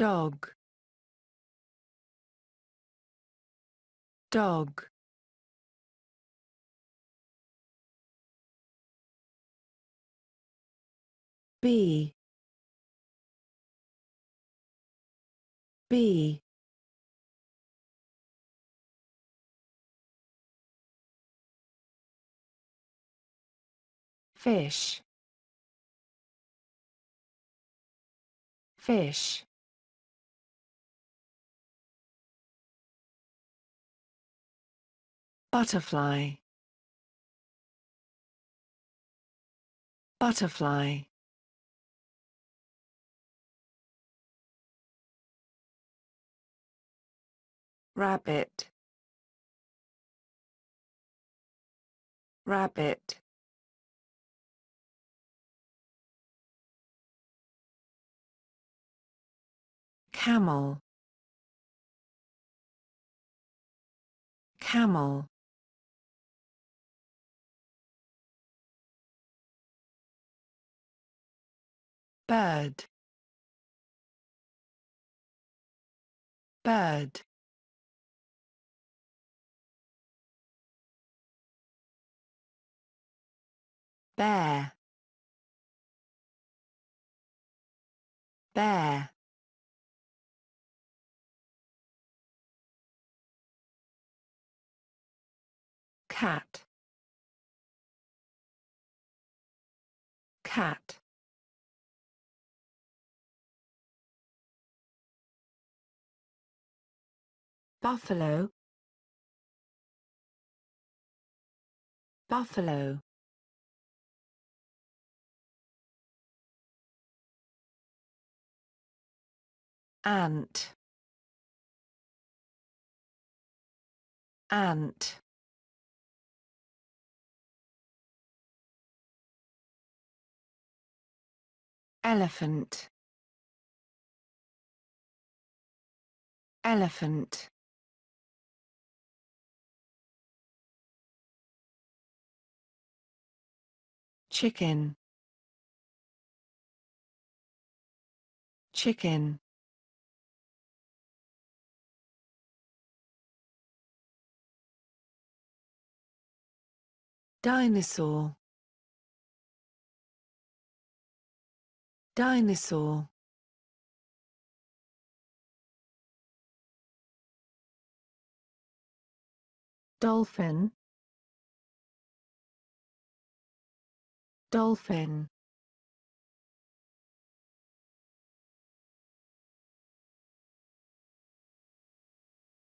dog dog B B fish fish Butterfly. Butterfly. Rabbit. Rabbit. Camel. Camel. Bird. Bird. bear bear cat cat Buffalo Buffalo Ant Ant Elephant Elephant chicken chicken dinosaur dinosaur dolphin dolphin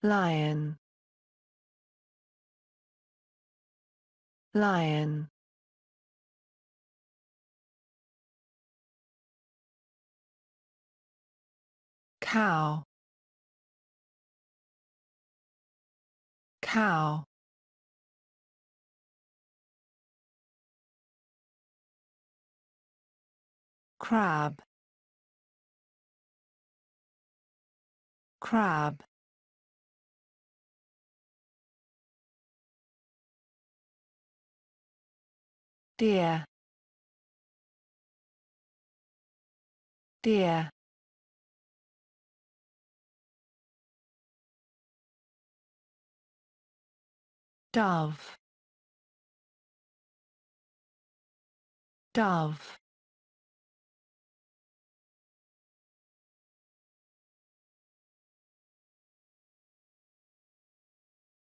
lion lion cow cow crab crab deer deer dove dove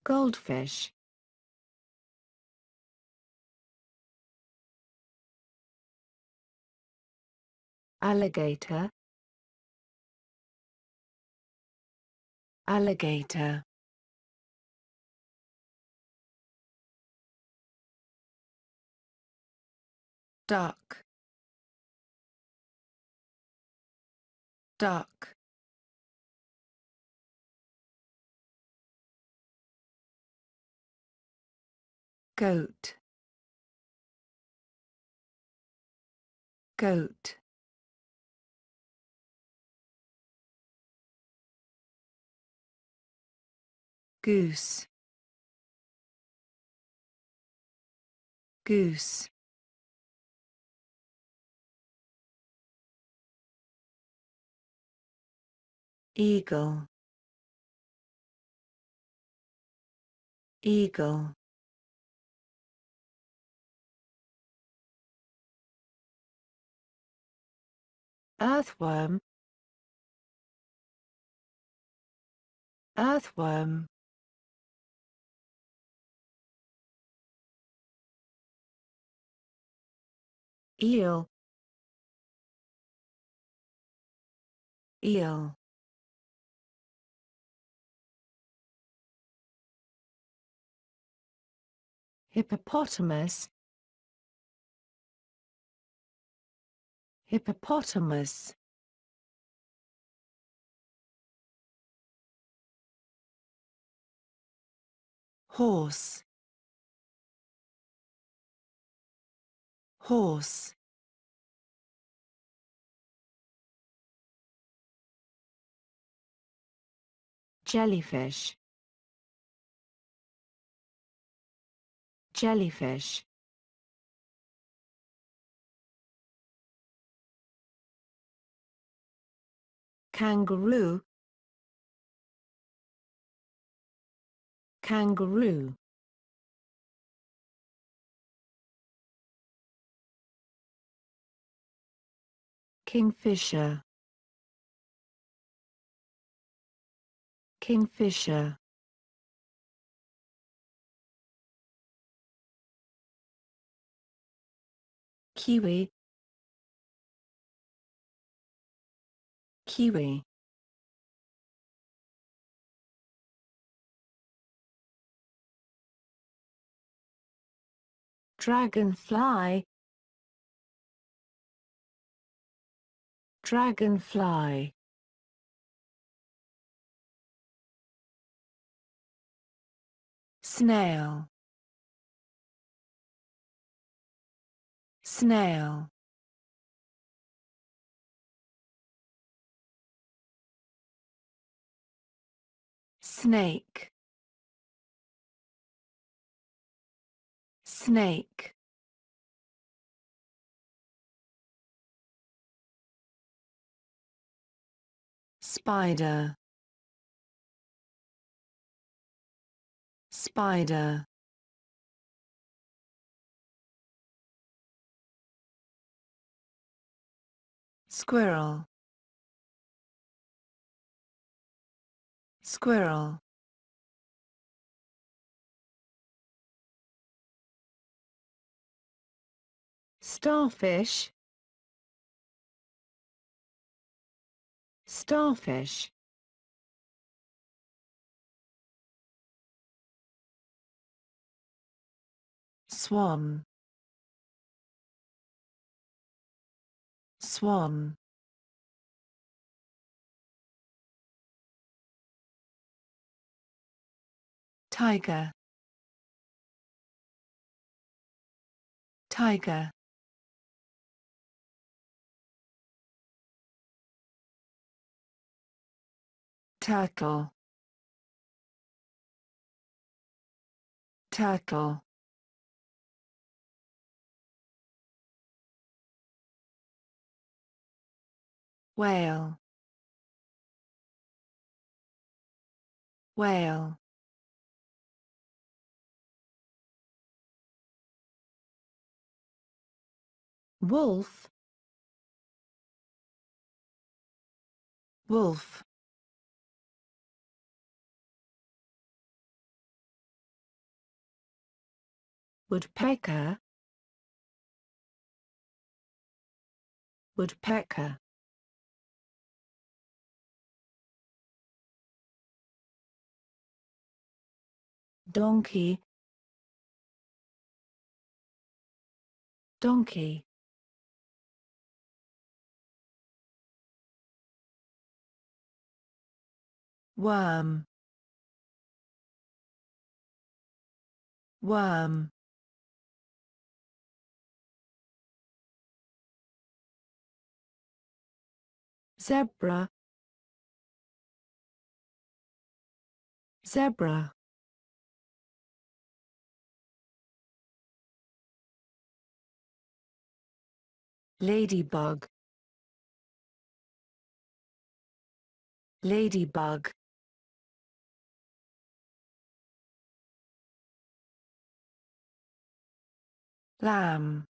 Goldfish Alligator Alligator Duck Duck goat goat goose goose eagle eagle earthworm earthworm eel eel hippopotamus hippopotamus horse horse jellyfish jellyfish kangaroo kangaroo kingfisher kingfisher kiwi Kiwi Dragonfly Dragonfly Snail Snail snake snake spider spider squirrel squirrel starfish starfish swan swan tiger tiger turtle turtle whale whale wolf wolf woodpecker woodpecker donkey donkey Worm. Worm. Zebra. Zebra. Ladybug. Ladybug. lamb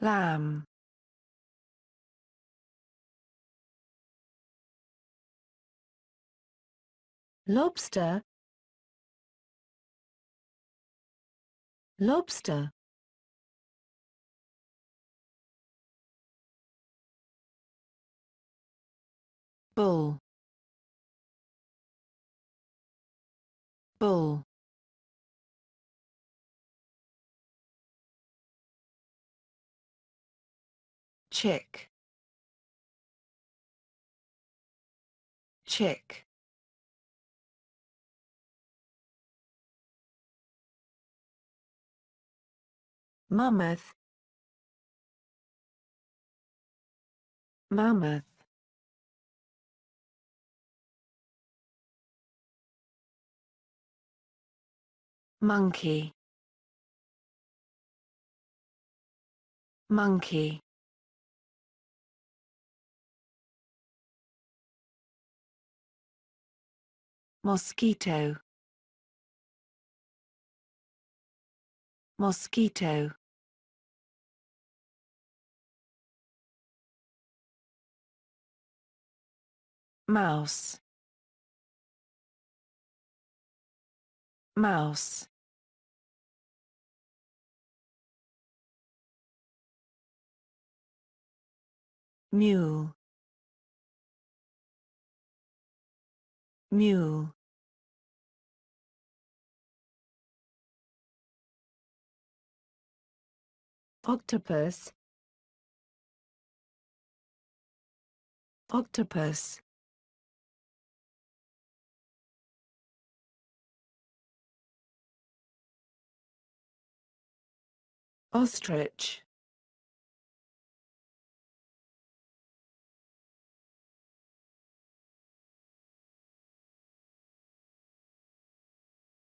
lamb lobster lobster bull bull check check mammoth mammoth monkey monkey mosquito mosquito mouse mouse mule Mule Octopus Octopus Ostrich